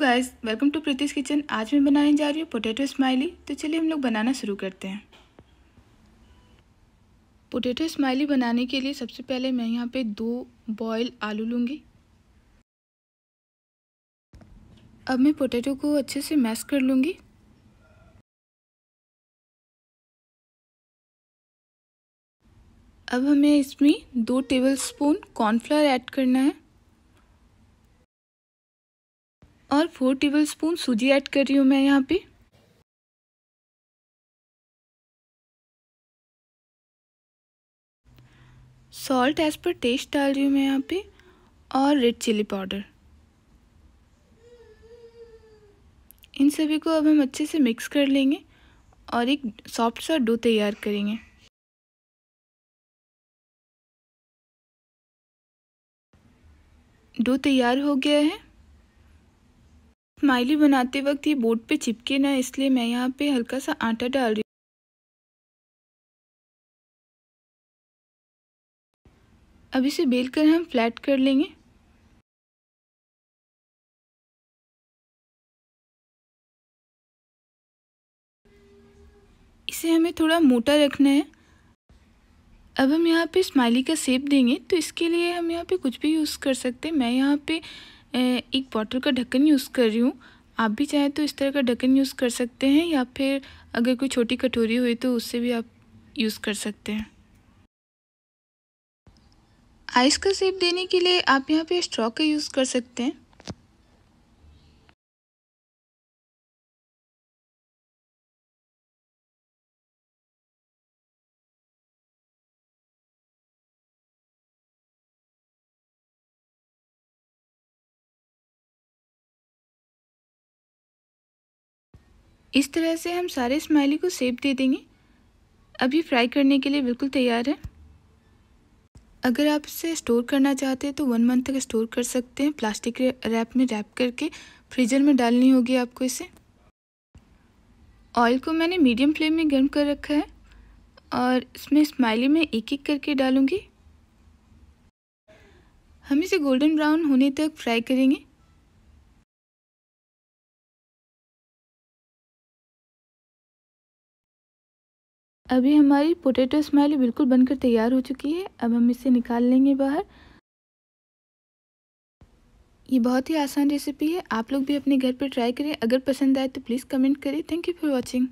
guys welcome to Preeti's kitchen आज मैं बनाने जा रही हूँ पोटैटो स्माइली तो चलिए हम लोग बनाना शुरू करते हैं पोटैटो स्माइली बनाने के लिए सबसे पहले मैं यहाँ पे दो बॉयल आलू लूँगी अब मैं पोटैटो को अच्छे से मैश कर लूँगी अब हमें इसमें दो टेबल स्पून कॉर्नफ्लावर ऐड करना है और फोर टेबल स्पून सूजी ऐड कर रही हूँ मैं यहाँ पे सॉल्ट एज पर टेस्ट डाल रही हूँ मैं यहाँ पे और रेड चिली पाउडर इन सभी को अब हम अच्छे से मिक्स कर लेंगे और एक सॉफ्ट सा डो तैयार करेंगे डो तैयार हो गया है स्माइली बनाते वक्त ये बोर्ड पे चिपके ना इसलिए मैं यहाँ पे हल्का सा आटा डाल रही अब इसे बेल कर हम फ्लैट कर लेंगे इसे हमें थोड़ा मोटा रखना है अब हम यहाँ पे स्माइली का सेप देंगे तो इसके लिए हम यहाँ पे कुछ भी यूज़ कर सकते हैं मैं यहाँ पे एक बॉटल का ढक्कन यूज़ कर रही हूँ आप भी चाहें तो इस तरह का ढक्कन यूज़ कर सकते हैं या फिर अगर कोई छोटी कटोरी हुई तो उससे भी आप यूज़ कर सकते हैं आइस का सेप देने के लिए आप यहाँ पे स्ट्रॉ का यूज़ कर सकते हैं इस तरह से हम सारे स्माइली को सेप दे देंगे अब ये फ्राई करने के लिए बिल्कुल तैयार है अगर आप इसे स्टोर करना चाहते हैं तो वन मंथ तक स्टोर कर सकते हैं प्लास्टिक रैप में रैप करके फ्रीजर में डालनी होगी आपको इसे ऑयल को मैंने मीडियम फ्लेम में गर्म कर रखा है और इसमें स्माइली में एक एक करके डालूँगी हम इसे गोल्डन ब्राउन होने तक फ्राई करेंगे अभी हमारी पोटैटो स्माइली बिल्कुल बनकर तैयार हो चुकी है अब हम इसे निकाल लेंगे बाहर ये बहुत ही आसान रेसिपी है आप लोग भी अपने घर पर ट्राई करें अगर पसंद आए तो प्लीज़ कमेंट करें थैंक यू फॉर वॉचिंग